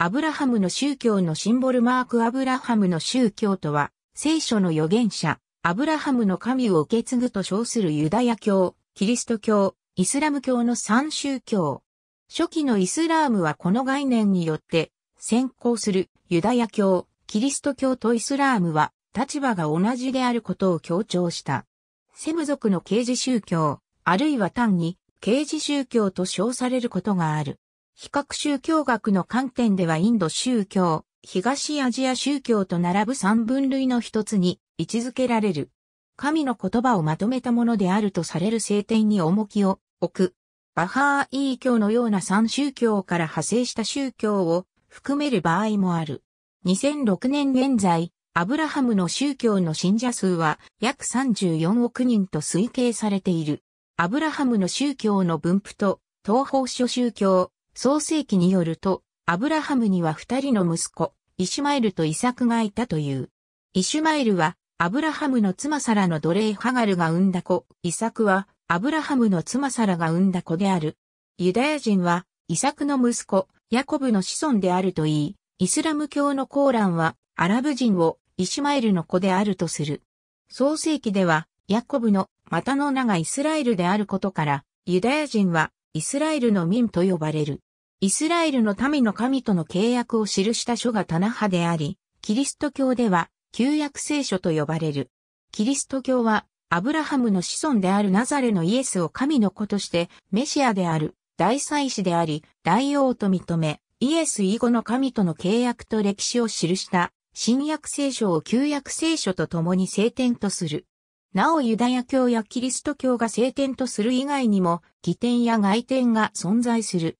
アブラハムの宗教のシンボルマークアブラハムの宗教とは、聖書の預言者、アブラハムの神を受け継ぐと称するユダヤ教、キリスト教、イスラム教の三宗教。初期のイスラームはこの概念によって、先行するユダヤ教、キリスト教とイスラームは立場が同じであることを強調した。セム族の刑事宗教、あるいは単に刑事宗教と称されることがある。比較宗教学の観点ではインド宗教、東アジア宗教と並ぶ三分類の一つに位置づけられる。神の言葉をまとめたものであるとされる聖典に重きを置く。バハーイー教のような三宗教から派生した宗教を含める場合もある。2006年現在、アブラハムの宗教の信者数は約34億人と推計されている。アブラハムの宗教の分布と東方諸宗教、創世記によると、アブラハムには二人の息子、イシュマエルとイサクがいたという。イシュマエルは、アブラハムの妻サラの奴隷ハガルが産んだ子、イサクは、アブラハムの妻サラが産んだ子である。ユダヤ人は、イサクの息子、ヤコブの子孫であるといい、イスラム教のコーランは、アラブ人を、イシュマエルの子であるとする。創世記では、ヤコブの、またの名がイスラエルであることから、ユダヤ人は、イスラエルの民と呼ばれる。イスラエルの民の神との契約を記した書がタナハであり、キリスト教では旧約聖書と呼ばれる。キリスト教はアブラハムの子孫であるナザレのイエスを神の子としてメシアである大祭司であり大王と認め、イエス以後の神との契約と歴史を記した新約聖書を旧約聖書と共に聖典とする。なおユダヤ教やキリスト教が聖典とする以外にも、起典や外典が存在する。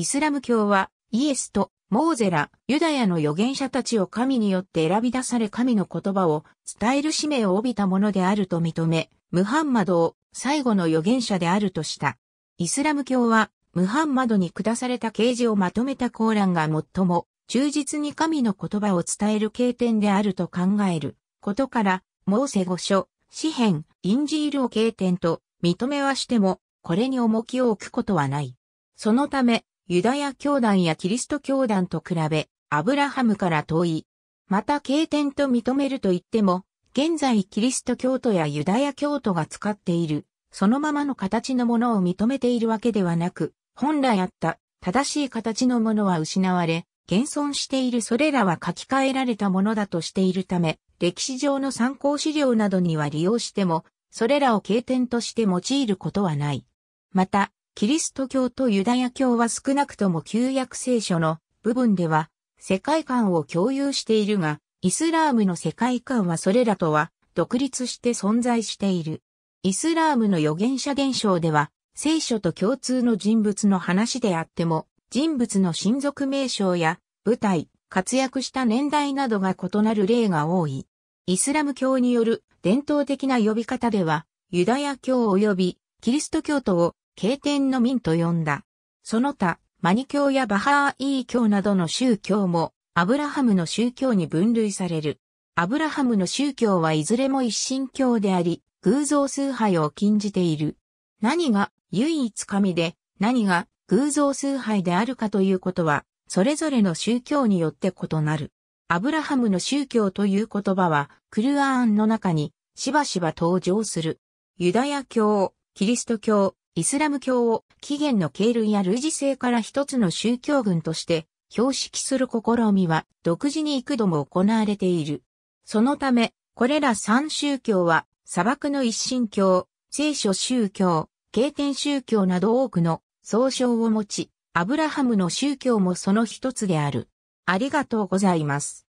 イスラム教は、イエスとモーゼら、ユダヤの預言者たちを神によって選び出され神の言葉を伝える使命を帯びたものであると認め、ムハンマドを最後の預言者であるとした。イスラム教は、ムハンマドに下された啓示をまとめたコーランが最も忠実に神の言葉を伝える経典であると考えることから、モーセ五書、詩篇、インジールを経典と認めはしても、これに重きを置くことはない。そのため、ユダヤ教団やキリスト教団と比べ、アブラハムから遠い。また経典と認めると言っても、現在キリスト教徒やユダヤ教徒が使っている、そのままの形のものを認めているわけではなく、本来あった正しい形のものは失われ、現存しているそれらは書き換えられたものだとしているため、歴史上の参考資料などには利用しても、それらを経典として用いることはない。また、キリスト教とユダヤ教は少なくとも旧約聖書の部分では世界観を共有しているが、イスラームの世界観はそれらとは独立して存在している。イスラームの預言者伝承では、聖書と共通の人物の話であっても、人物の親族名称や舞台、活躍した年代などが異なる例が多い。イスラム教による伝統的な呼び方では、ユダヤ教及びキリスト教徒を経典の民と呼んだ。その他、マニ教やバハーイー教などの宗教も、アブラハムの宗教に分類される。アブラハムの宗教はいずれも一神教であり、偶像崇拝を禁じている。何が唯一神で、何が偶像崇拝であるかということは、それぞれの宗教によって異なる。アブラハムの宗教という言葉は、クルアーンの中にしばしば登場する。ユダヤ教、キリスト教、イスラム教を起源の経類や類似性から一つの宗教群として標識する試みは独自に幾度も行われている。そのため、これら三宗教は砂漠の一神教、聖書宗教、経典宗教など多くの総称を持ち、アブラハムの宗教もその一つである。ありがとうございます。